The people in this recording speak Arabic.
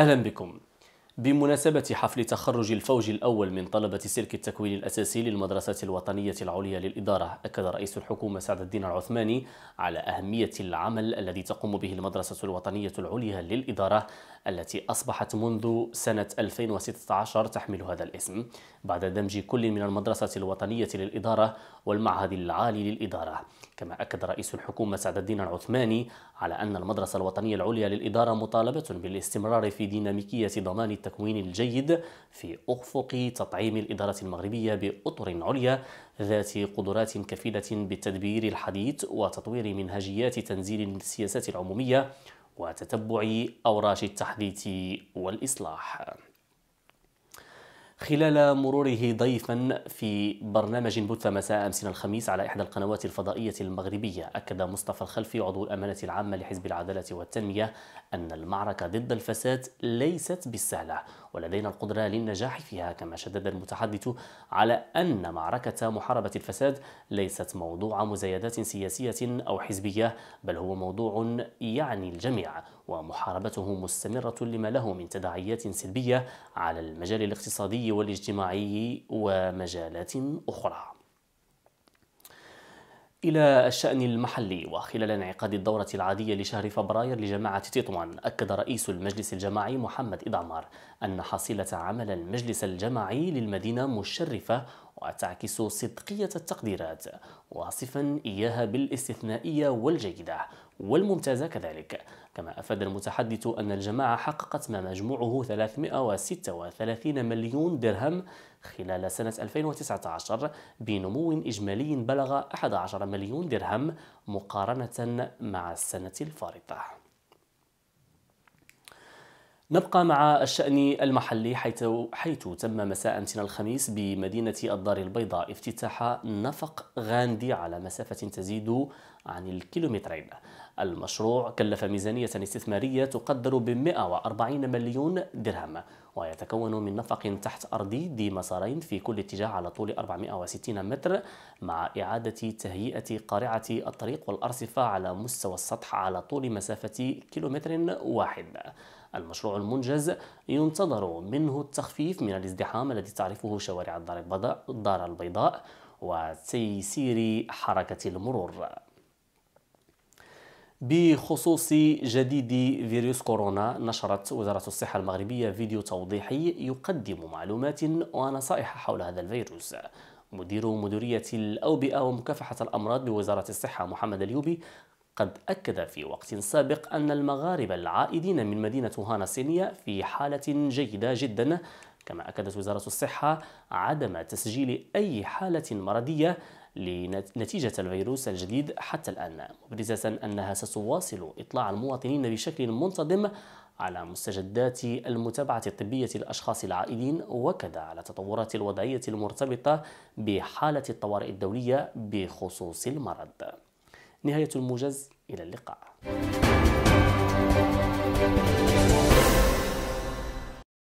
أهلا بكم بمناسبة حفل تخرج الفوج الأول من طلبة سلك التكوين الأساسي للمدرسة الوطنية العليا للإدارة أكد رئيس الحكومة سعد الدين العثماني على أهمية العمل الذي تقوم به المدرسة الوطنية العليا للإدارة التي أصبحت منذ سنة 2016 تحمل هذا الاسم بعد دمج كل من المدرسة الوطنية للإدارة والمعهد العالي للإدارة كما أكد رئيس الحكومة سعد الدين العثماني على أن المدرسة الوطنية العليا للإدارة مطالبة بالاستمرار في ديناميكية ضمان التكوين التكوين الجيد في أفق تطعيم الإدارة المغربية بأطر عليا ذات قدرات كفيلة بالتدبير الحديث وتطوير منهجيات تنزيل السياسات العمومية وتتبع أوراش التحديث والإصلاح خلال مروره ضيفا في برنامج بث مساء أمسنا الخميس على إحدى القنوات الفضائية المغربية أكد مصطفى الخلفي عضو الأمانة العامة لحزب العدالة والتنمية أن المعركة ضد الفساد ليست بالسهلة ولدينا القدرة للنجاح فيها كما شدد المتحدث على أن معركة محاربة الفساد ليست موضوع مزايدات سياسية أو حزبية بل هو موضوع يعني الجميع ومحاربته مستمرة لما له من تداعيات سلبية على المجال الاقتصادي والاجتماعي ومجالات أخرى إلى الشأن المحلي وخلال انعقاد الدورة العادية لشهر فبراير لجماعة تطوان أكد رئيس المجلس الجماعي محمد إدعمار أن حصيلة عمل المجلس الجماعي للمدينة مشرفة وتعكس صدقية التقديرات واصفا إياها بالاستثنائية والجيدة والممتازة كذلك كما أفاد المتحدث أن الجماعة حققت ما مجموعه 336 مليون درهم خلال سنة 2019 بنمو إجمالي بلغ 11 مليون درهم مقارنة مع السنة الفارطة نبقى مع الشأن المحلي حيث حيث تم مساء أمسنا الخميس بمدينة الدار البيضاء افتتاح نفق غاندي على مسافة تزيد عن الكيلومترين المشروع كلف ميزانية استثمارية تقدر ب 140 مليون درهم ويتكون من نفق تحت أرضي ذي مسارين في كل اتجاه على طول 460 متر مع إعادة تهيئة قارعة الطريق والأرصفة على مستوى السطح على طول مسافة كيلومتر واحد المشروع المنجز ينتظر منه التخفيف من الازدحام الذي تعرفه شوارع الدار البيضاء وتيسير حركة المرور بخصوص جديد فيروس كورونا نشرت وزارة الصحة المغربية فيديو توضيحي يقدم معلومات ونصائح حول هذا الفيروس مدير مديرية الأوبئة ومكافحة الأمراض بوزارة الصحة محمد اليوبي قد أكد في وقت سابق أن المغاربة العائدين من مدينة هانا الصينية في حالة جيدة جدا كما أكدت وزارة الصحة عدم تسجيل أي حالة مرضية لنتيجة الفيروس الجديد حتى الآن مبرزة أنها ستواصل إطلاع المواطنين بشكل منتظم على مستجدات المتابعة الطبية للأشخاص العائدين وكذا على تطورات الوضعية المرتبطة بحالة الطوارئ الدولية بخصوص المرض نهاية الموجز إلى اللقاء